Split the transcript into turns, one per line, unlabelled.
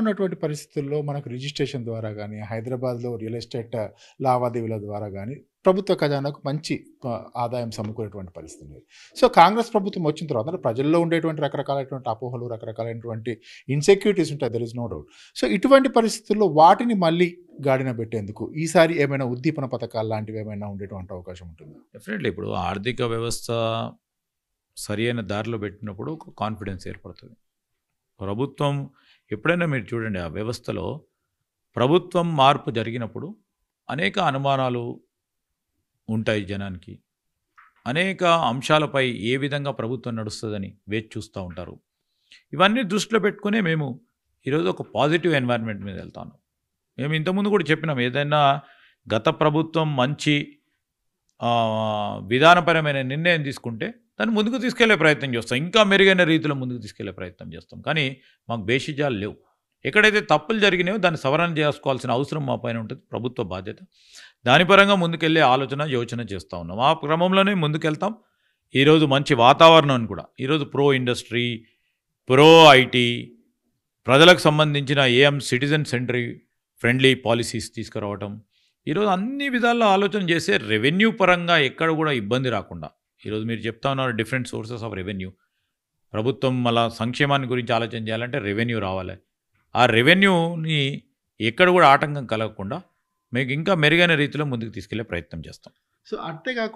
ఉన్నటువంటి పరిస్థితుల్లో మనకు రిజిస్ట్రేషన్ ద్వారా కానీ హైదరాబాద్లో రియల్ ఎస్టేట్ లావాదేవీల ద్వారా కానీ ప్రభుత్వ ఖజానాకు మంచి ఆదాయం సమకూరేటువంటి పరిస్థితి ఉంది సో కాంగ్రెస్ ప్రభుత్వం వచ్చిన తర్వాత ప్రజల్లో ఉండేటువంటి రకరకాలైనటువంటి అపోహలు రకరకాలైనటువంటి ఇన్సెక్యూరిటీస్ ఉంటాయి there is no doubt so ఇటువంటి పరిస్థితుల్లో వాటిని మళ్ళీ గాడిన పెట్టేందుకు ఈసారి ఏమైనా ఉద్దీపన పథకాలు లాంటివి ఏమైనా ఉండేటువంటి అవకాశం ఉంటుంది
డెఫినెట్లీ ఇప్పుడు ఆర్థిక వ్యవస్థ సరి అయిన దారిలో పెట్టినప్పుడు కాన్ఫిడెన్స్ ఏర్పడుతుంది ప్రభుత్వం ఎప్పుడైనా మీరు చూడండి ఆ వ్యవస్థలో ప్రభుత్వం మార్పు జరిగినప్పుడు అనేక అనుమానాలు ఉంటాయి జనానికి అనేక అంశాలపై ఏ విధంగా ప్రభుత్వం నడుస్తుందని వేచి చూస్తూ ఉంటారు ఇవన్నీ దృష్టిలో పెట్టుకునే మేము ఈరోజు ఒక పాజిటివ్ ఎన్వైర్న్మెంట్ మీద వెళ్తాను మేము ఇంతకుముందు కూడా చెప్పినాం ఏదైనా గత ప్రభుత్వం మంచి విధానపరమైన నిర్ణయం తీసుకుంటే దాన్ని ముందుకు తీసుకెళ్లే ప్రయత్నం చేస్తాం ఇంకా మెరుగైన రీతిలో ముందుకు తీసుకెళ్లే ప్రయత్నం చేస్తాం కానీ మాకు బేషిజాలు లేవు ఎక్కడైతే తప్పులు జరిగినాయో దాన్ని సవరణ చేసుకోవాల్సిన అవసరం మా పైన ఉంటుంది ప్రభుత్వ బాధ్యత దానిపరంగా ముందుకెళ్ళే ముందుకెళ్లే ఆలోచన యోచన చేస్తూ ఉన్నాం ఆ క్రమంలోనే ముందుకెళ్తాం ఈరోజు మంచి వాతావరణం కూడా ఈరోజు ప్రో ఇండస్ట్రీ ప్రో ఐటీ ప్రజలకు సంబంధించిన ఏఎం సిటిజన్ సెంటరీ ఫ్రెండ్లీ పాలసీస్ తీసుకురావటం ఈరోజు అన్ని విధాల్లో ఆలోచన చేసే రెవెన్యూ పరంగా ఎక్కడ కూడా ఇబ్బంది రాకుండా ఈరోజు మీరు చెప్తా ఉన్నారు డిఫరెంట్ సోర్సెస్ ఆఫ్ రెవెన్యూ ప్రభుత్వం మళ్ళా సంక్షేమాన్ని గురించి ఆలోచన చేయాలంటే రెవెన్యూ రావాలి ఆ రెవెన్యూని ఎక్కడ కూడా ఆటంకం కలగకుండా మీకు ఇంకా మెరుగైన రీతిలో ముందుకు తీసుకెళ్లే ప్రయత్నం చేస్తాం
సో కాకుండా